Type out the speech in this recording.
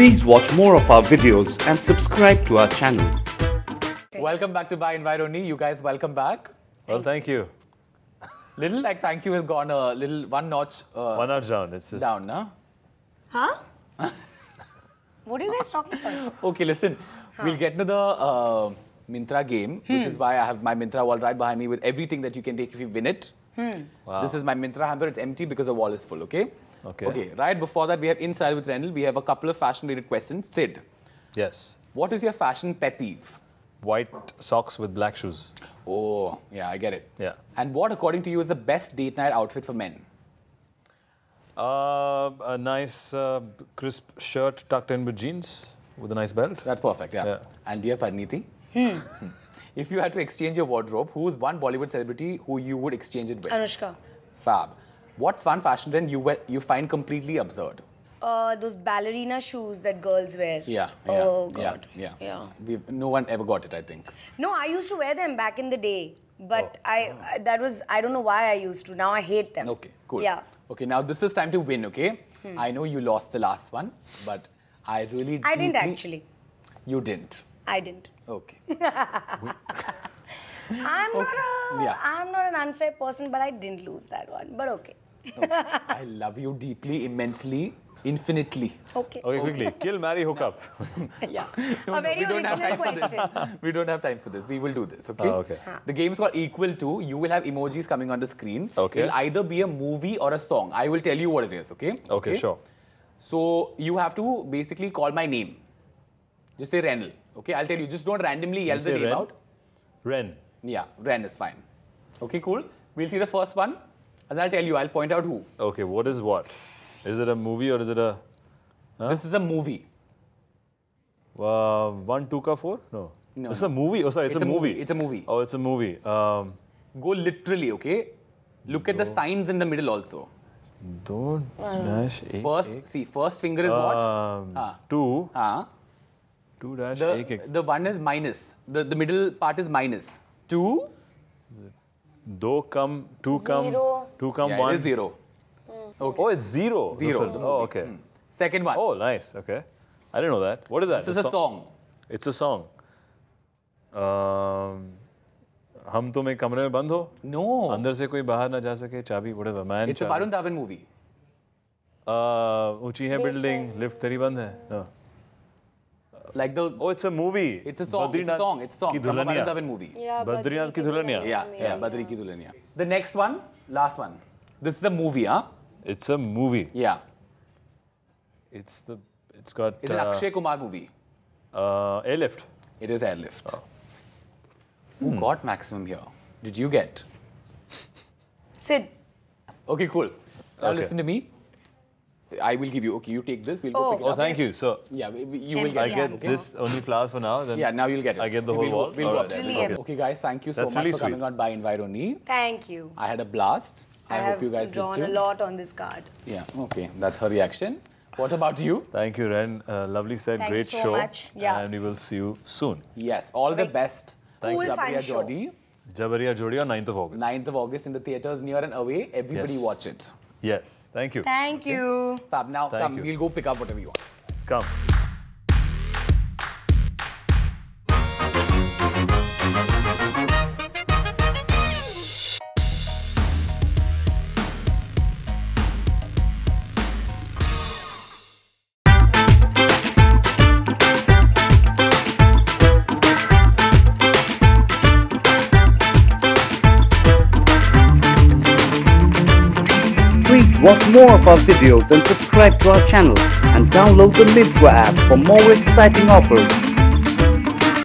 Please watch more of our videos and subscribe to our channel. Welcome back to Buy Environi. You guys, welcome back. Well, thank you. Little like thank you has gone a little one notch. Uh, one notch down. It's just down, now. Huh? what are you guys talking about? Okay, listen. Huh. We'll get to the uh, Mintra game, hmm. which is why I have my Mintra wall right behind me with everything that you can take if you win it. Hmm. Wow. This is my Mintra hamper. It's empty because the wall is full, okay? Okay. Okay, right before that, we have inside with Renal, we have a couple of fashion-related questions. Sid. Yes. What is your fashion pet peeve? White socks with black shoes. Oh, yeah, I get it. Yeah. And what, according to you, is the best date night outfit for men? Uh, a nice uh, crisp shirt tucked in with jeans with a nice belt. That's perfect, yeah. yeah. And dear Parniti? Hmm. if you had to exchange your wardrobe, who's one Bollywood celebrity who you would exchange it with? Anushka. Fab. What's one fashion trend you you find completely absurd? Uh, those ballerina shoes that girls wear. Yeah. yeah oh God. Yeah. Yeah. yeah. no one ever got it, I think. No, I used to wear them back in the day, but oh. I oh. that was I don't know why I used to. Now I hate them. Okay. Cool. Yeah. Okay. Now this is time to win. Okay. Hmm. I know you lost the last one, but I really. I didn't actually. You didn't. I didn't. Okay. I'm okay. not a, yeah. I'm not an unfair person, but I didn't lose that one. But okay. okay. I love you deeply, immensely, infinitely. Okay. Okay, quickly. Kill, marry, hook up. yeah. No, a very no, we don't have time question. For this. We don't have time for this. We will do this, okay? Uh, okay. The is called Equal to. You will have emojis coming on the screen. Okay. It'll either be a movie or a song. I will tell you what it is, okay? Okay, okay? sure. So you have to basically call my name. Just say Renal. Okay, I'll tell you. Just don't randomly yell the name Ren? out. Ren. Yeah, Ren is fine. Okay, cool. We'll see the first one, and I'll tell you. I'll point out who. Okay, what is what? Is it a movie or is it a? Huh? This is a movie. Uh, one, two, ka, four? No. No. It's no. a movie. Oh, sorry, it's, it's a, a movie. movie. It's a movie. Oh, it's a movie. Um, Go literally, okay? Look at the signs in the middle also. Don't dash eight, First, eight. see, first finger is what? Um, ah. two. Uh, two dash एक एक the one is minus the the middle part is minus two दो comma two comma two comma one zero hmm. Okay. Oh, it's zero. Zero. Oh, okay. Mm. Second one. Oh, nice. Okay. I didn't know that. What is that? This is a, song. It's a song. Um, हम तुम एक कमरे में बंद हो no no. अंदर से कोई बाहर ना जा सके चाबी what is man it's a Varun Dhawan movie ऊंची है बिल्डिंग लिफ्ट तेरी बंद है no. हाँ। like the oh, it's a movie. It's a song. Badrinath it's a song. It's a song from a Dhawan movie. Yeah, Badrinath ki Dhulania. Yeah, yeah, Badri ki Dhulania. The next one, last one. This is a movie, huh? It's a movie. Yeah. It's the. It's got. It's uh, an Akshay Kumar movie. Uh, airlift. It is airlift. Oh. Who hmm. got maximum here? Did you get? Sid. Okay, cool. Now okay. listen to me. I will give you. Okay, you take this. We'll go oh, pick it oh, up. thank yes. you. So yeah, you will get. I get okay. this only flowers for now. Then yeah, now you'll get it. I get the whole we'll, wall. We'll right, okay. okay. guys, thank you so That's much really for coming out on by Environi. Thank you. I had a blast. I, I hope you guys drawn did too. a lot on this card. Yeah. Okay. That's her reaction. What about you? Thank you, Ren. Uh, lovely set. Thank great so show. Much. Yeah. And we will see you soon. Yes. All Great. the best. Thank you, you. Jodi. Jabaria Jodi on 9th of August. 9th of August in the theatres near and away. Everybody watch it. Yes. Thank you. Thank you. Fab, now Thank come. You. We'll go pick up whatever you want. Come. Watch more of our videos and subscribe to our channel and download the Midra app for more exciting offers.